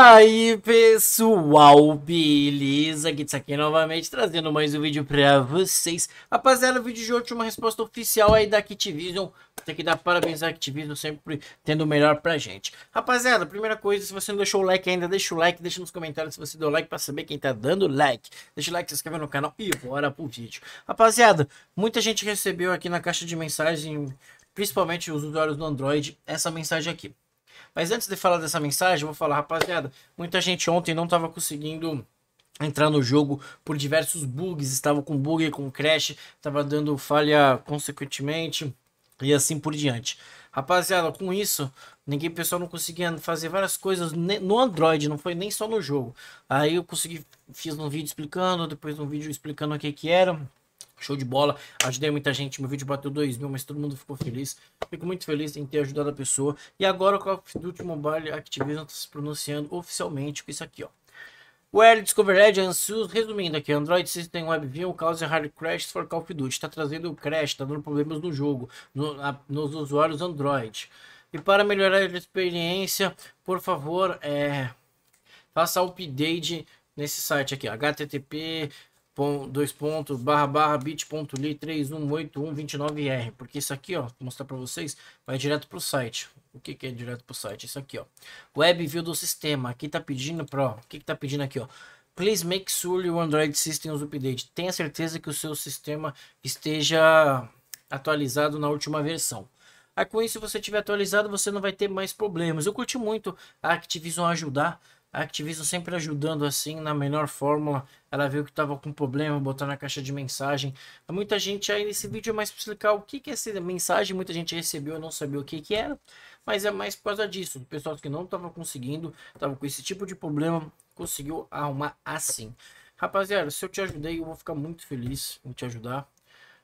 Aí pessoal, beleza? Gitz aqui novamente trazendo mais um vídeo pra vocês Rapaziada, o vídeo de hoje é uma resposta oficial aí da Activision Tem que dar parabéns à Activision, sempre tendo o melhor pra gente Rapaziada, primeira coisa, se você não deixou o like ainda, deixa o like Deixa nos comentários se você deu like pra saber quem tá dando like Deixa o like, se inscreve no canal e bora pro vídeo Rapaziada, muita gente recebeu aqui na caixa de mensagem Principalmente os usuários do Android, essa mensagem aqui mas antes de falar dessa mensagem, eu vou falar, rapaziada, muita gente ontem não estava conseguindo entrar no jogo por diversos bugs, estava com bug, com crash, estava dando falha consequentemente e assim por diante. Rapaziada, com isso, ninguém pessoal não conseguia fazer várias coisas no Android, não foi nem só no jogo. Aí eu consegui, fiz um vídeo explicando, depois um vídeo explicando o que que era Show de bola. Ajudei muita gente. Meu vídeo bateu 2 mil, mas todo mundo ficou feliz. Fico muito feliz em ter ajudado a pessoa. E agora o Call of Duty Mobile Activision está se pronunciando oficialmente com isso aqui, ó. Well, Discover Edge, Ansus, resumindo aqui, Android System WebView causa hard crash for Call of Duty. Está trazendo crash, está dando problemas no jogo, no, a, nos usuários Android. E para melhorar a experiência, por favor, é, faça o update nesse site aqui, http dois pontos, barra, barra, bit.ly 318129R, porque isso aqui, ó, vou mostrar para vocês, vai direto para o site. O que, que é direto para o site? Isso aqui, ó. Web View do sistema. Aqui tá pedindo para, o que que tá pedindo aqui, ó? Please make sure your Android system is update. Tenha certeza que o seu sistema esteja atualizado na última versão. Aí com isso, se você tiver atualizado, você não vai ter mais problemas. Eu curti muito a Activision ajudar a Activision sempre ajudando assim na melhor fórmula. Ela viu que estava com problema, botar na caixa de mensagem. Muita gente aí nesse vídeo é mais para explicar o que, que é essa mensagem. Muita gente recebeu, não sabia o que, que era. Mas é mais por causa disso. O pessoal que não estava conseguindo, estava com esse tipo de problema, conseguiu arrumar assim. Rapaziada, se eu te ajudei, eu vou ficar muito feliz em te ajudar.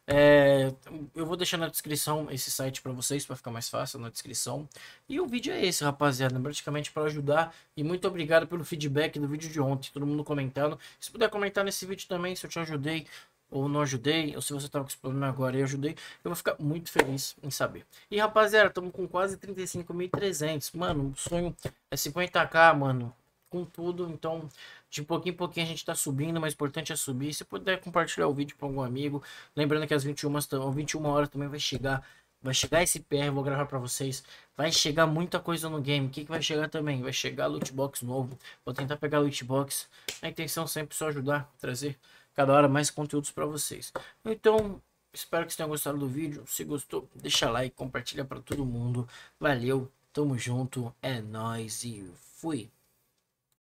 É, eu vou deixar na descrição esse site para vocês, para ficar mais fácil na descrição. E o vídeo é esse, rapaziada, praticamente para ajudar. E muito obrigado pelo feedback do vídeo de ontem, todo mundo comentando. Se puder comentar nesse vídeo também, se eu te ajudei ou não ajudei, ou se você tava com esse problema agora e eu ajudei, eu vou ficar muito feliz em saber. E rapaziada, estamos com quase 35.300, mano, o sonho é 50k, mano com tudo. Então, de pouquinho em pouquinho a gente está subindo, mas o importante é subir. Se puder compartilhar o vídeo com algum amigo, lembrando que às 21, 21 horas também vai chegar Vai chegar esse PR, vou gravar para vocês. Vai chegar muita coisa no game. O que, que vai chegar também? Vai chegar loot box novo. Vou tentar pegar loot box. A intenção sempre é só ajudar, trazer cada hora mais conteúdos para vocês. Então, espero que vocês tenham gostado do vídeo. Se gostou, deixa like, compartilha para todo mundo. Valeu, tamo junto, é nóis e fui!